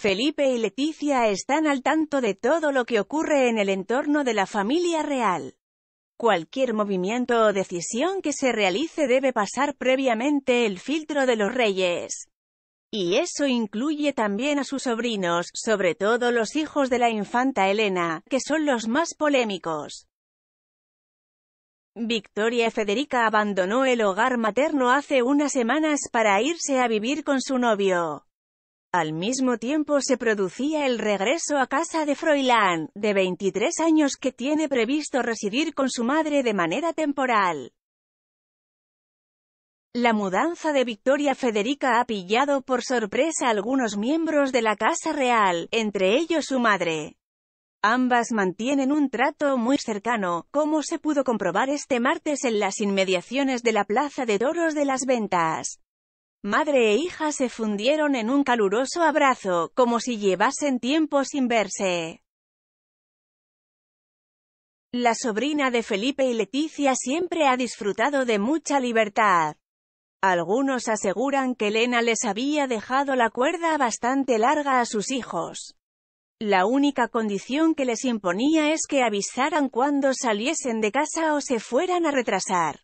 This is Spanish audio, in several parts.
Felipe y Leticia están al tanto de todo lo que ocurre en el entorno de la familia real. Cualquier movimiento o decisión que se realice debe pasar previamente el filtro de los reyes. Y eso incluye también a sus sobrinos, sobre todo los hijos de la infanta Elena, que son los más polémicos. Victoria Federica abandonó el hogar materno hace unas semanas para irse a vivir con su novio. Al mismo tiempo se producía el regreso a casa de Froilán, de 23 años que tiene previsto residir con su madre de manera temporal. La mudanza de Victoria Federica ha pillado por sorpresa a algunos miembros de la Casa Real, entre ellos su madre. Ambas mantienen un trato muy cercano, como se pudo comprobar este martes en las inmediaciones de la Plaza de Doros de las Ventas. Madre e hija se fundieron en un caluroso abrazo, como si llevasen tiempo sin verse. La sobrina de Felipe y Leticia siempre ha disfrutado de mucha libertad. Algunos aseguran que Elena les había dejado la cuerda bastante larga a sus hijos. La única condición que les imponía es que avisaran cuando saliesen de casa o se fueran a retrasar.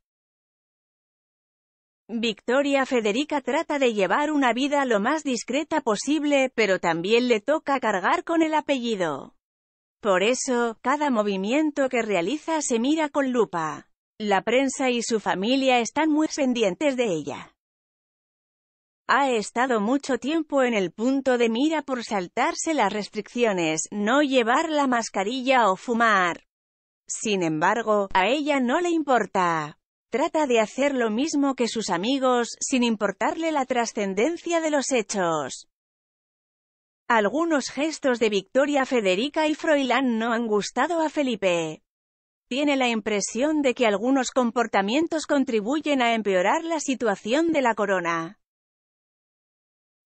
Victoria Federica trata de llevar una vida lo más discreta posible, pero también le toca cargar con el apellido. Por eso, cada movimiento que realiza se mira con lupa. La prensa y su familia están muy pendientes de ella. Ha estado mucho tiempo en el punto de mira por saltarse las restricciones, no llevar la mascarilla o fumar. Sin embargo, a ella no le importa. Trata de hacer lo mismo que sus amigos, sin importarle la trascendencia de los hechos. Algunos gestos de Victoria Federica y Froilán no han gustado a Felipe. Tiene la impresión de que algunos comportamientos contribuyen a empeorar la situación de la corona.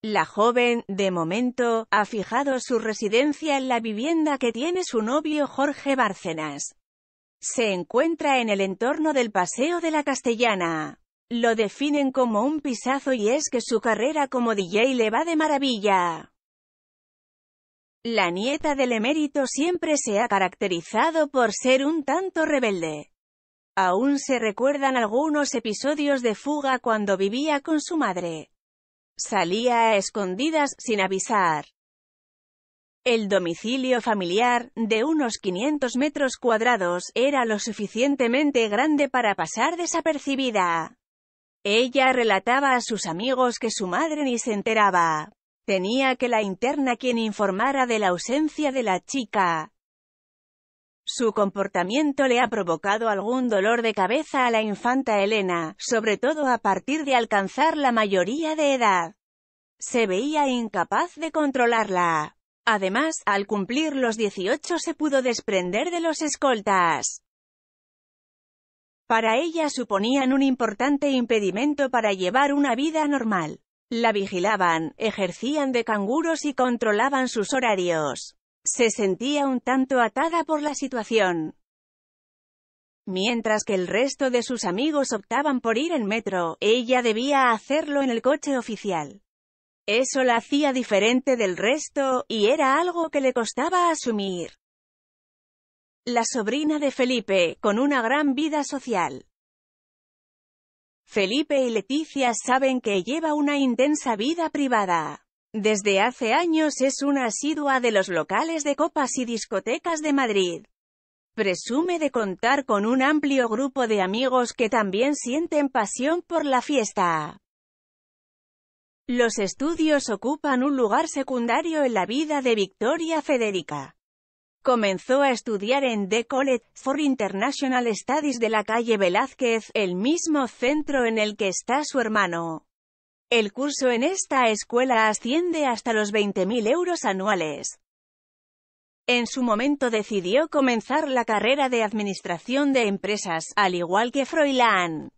La joven, de momento, ha fijado su residencia en la vivienda que tiene su novio Jorge Bárcenas. Se encuentra en el entorno del Paseo de la Castellana. Lo definen como un pisazo y es que su carrera como DJ le va de maravilla. La nieta del emérito siempre se ha caracterizado por ser un tanto rebelde. Aún se recuerdan algunos episodios de fuga cuando vivía con su madre. Salía a escondidas, sin avisar. El domicilio familiar, de unos 500 metros cuadrados, era lo suficientemente grande para pasar desapercibida. Ella relataba a sus amigos que su madre ni se enteraba. Tenía que la interna quien informara de la ausencia de la chica. Su comportamiento le ha provocado algún dolor de cabeza a la infanta Elena, sobre todo a partir de alcanzar la mayoría de edad. Se veía incapaz de controlarla. Además, al cumplir los 18 se pudo desprender de los escoltas. Para ella suponían un importante impedimento para llevar una vida normal. La vigilaban, ejercían de canguros y controlaban sus horarios. Se sentía un tanto atada por la situación. Mientras que el resto de sus amigos optaban por ir en metro, ella debía hacerlo en el coche oficial. Eso la hacía diferente del resto, y era algo que le costaba asumir. La sobrina de Felipe, con una gran vida social. Felipe y Leticia saben que lleva una intensa vida privada. Desde hace años es una asidua de los locales de copas y discotecas de Madrid. Presume de contar con un amplio grupo de amigos que también sienten pasión por la fiesta. Los estudios ocupan un lugar secundario en la vida de Victoria Federica. Comenzó a estudiar en The College for International Studies de la calle Velázquez, el mismo centro en el que está su hermano. El curso en esta escuela asciende hasta los 20.000 euros anuales. En su momento decidió comenzar la carrera de Administración de Empresas, al igual que Froilán.